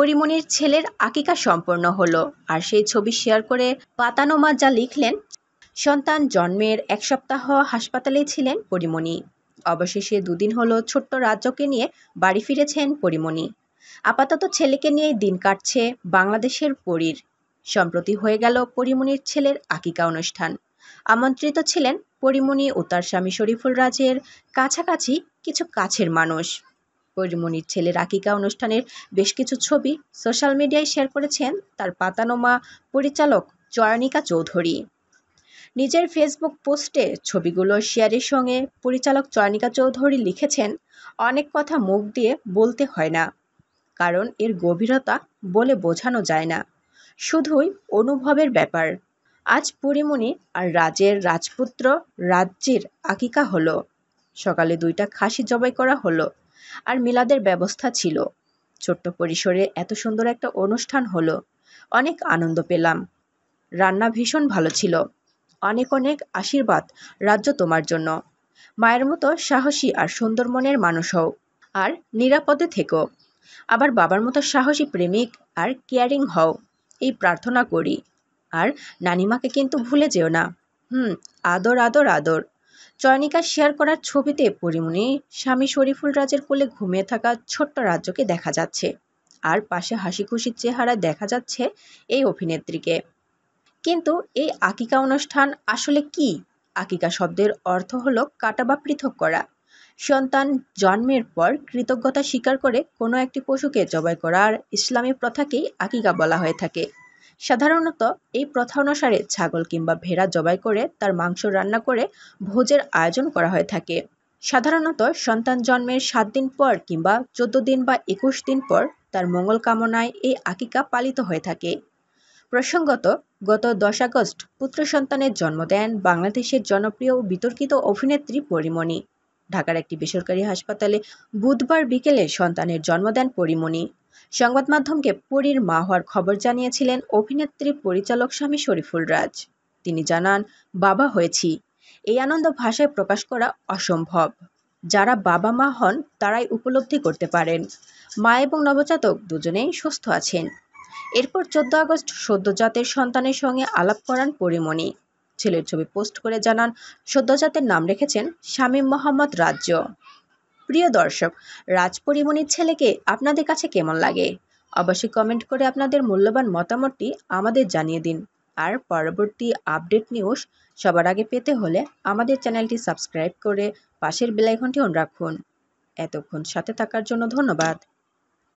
পরিমণির ছেলের আকিকা সম্পন্ন হলো আর সেই ছবি শেয়ার করে পাতানোমা যা লিখলেন সন্তান জন্মের এক সপ্তাহ হাসপাতালে ছিলেন পরিমণি অবশেষে দুদিন হলো ছোট্ট রাজ্যকে নিয়ে বাড়ি ফিরেছেন পরিমণি আপাতত ছেলেকে নিয়েই দিন কাটছে বাংলাদেশের পরীর সম্প্রতি হয়ে গেল পরিমণির ছেলের আকিকা অনুষ্ঠান আমন্ত্রিত ছিলেন পরিমণি ও তার স্বামী শরীফুল রাজের কাছাকাছি কিছু কাছের মানুষ পরিমণির ছেলের আকিকা অনুষ্ঠানের বেশ কিছু ছবি সোশ্যাল মিডিয়ায় শেয়ার করেছেন তার পাতানো মা পরিচালক চয়নিকা চৌধুরী নিজের ফেসবুক পোস্টে ছবিগুলো শেয়ারের সঙ্গে পরিচালক চয়নিকা চৌধুরী লিখেছেন অনেক কথা মুখ দিয়ে বলতে হয় না কারণ এর গভীরতা বলে বোঝানো যায় না শুধুই অনুভবের ব্যাপার আজ পরিমণি আর রাজের রাজপুত্র রাজ্যের আকিকা হলো সকালে দুইটা খাসি জবাই করা হলো আর মিলাদের ব্যবস্থা ছিল ছোট্ট পরিসরে এত সুন্দর একটা অনুষ্ঠান হলো অনেক আনন্দ পেলাম রান্না ভীষণ ভালো ছিল অনেক অনেক আশীর্বাদ রাজ্য তোমার জন্য মায়ের মতো সাহসী আর সুন্দর মনের মানুষ হও আর নিরাপদে থেকো আবার বাবার মতো সাহসী প্রেমিক আর কেয়ারিং হও এই প্রার্থনা করি আর নানিমাকে কিন্তু ভুলে যেও না হুম আদর আদর আদর চয়নিকা শেয়ার করার ছবিতে পরিমণি স্বামী শরীফুল রাজের কোলে ঘুমিয়ে থাকা ছোট্ট রাজ্যকে দেখা যাচ্ছে আর পাশে হাসি খুশির চেহারা দেখা যাচ্ছে এই অভিনেত্রীকে কিন্তু এই আকিকা অনুষ্ঠান আসলে কি আকিকা শব্দের অর্থ হলো কাটা বা পৃথক করা সন্তান জন্মের পর কৃতজ্ঞতা স্বীকার করে কোনো একটি পশুকে জবাই করার ইসলামী প্রথাকেই আকিকা বলা হয়ে থাকে সাধারণত এই প্রথা অনুসারে ছাগল কিংবা ভেড়া জবাই করে তার মাংস রান্না করে ভোজের আয়োজন করা হয়ে থাকে সাধারণত সন্তান জন্মের সাত দিন পর কিংবা চোদ্দ দিন বা একুশ দিন পর তার মঙ্গল কামনায় এই আকিকা পালিত হয়ে থাকে প্রসঙ্গত গত দশ আগস্ট পুত্র সন্তানের জন্ম দেন বাংলাদেশের জনপ্রিয় ও বিতর্কিত অভিনেত্রী পরিমণি ঢাকার একটি বেসরকারি হাসপাতালে বুধবার বিকেলে সন্তানের জন্ম দেন পরিমণি সংবাদ মাধ্যমকে পরীর মা হওয়ার খবর জানিয়েছিলেন অভিনেত্রী পরিচালক স্বামী শরীফুল রাজ তিনি জানান বাবা হয়েছি এই আনন্দ ভাষায় প্রকাশ করা অসম্ভব যারা বাবা মা হন তারাই উপলব্ধি করতে পারেন মা এবং নবজাতক দুজনেই সুস্থ আছেন এরপর চোদ্দ আগস্ট সদ্যজাতের সন্তানের সঙ্গে আলাপ করান পরিমণি ছেলের ছবি পোস্ট করে জানান সদ্যজাতের নাম রেখেছেন শামীম মোহাম্মদ রাজ্য প্রিয় দর্শক রাজপরিমণির ছেলেকে আপনাদের কাছে কেমন লাগে অবশ্যই কমেন্ট করে আপনাদের মূল্যবান মতামতটি আমাদের জানিয়ে দিন আর পরবর্তী আপডেট নিউজ সবার আগে পেতে হলে আমাদের চ্যানেলটি সাবস্ক্রাইব করে পাশের বেলাইকনটি অন রাখুন এতক্ষণ সাথে থাকার জন্য ধন্যবাদ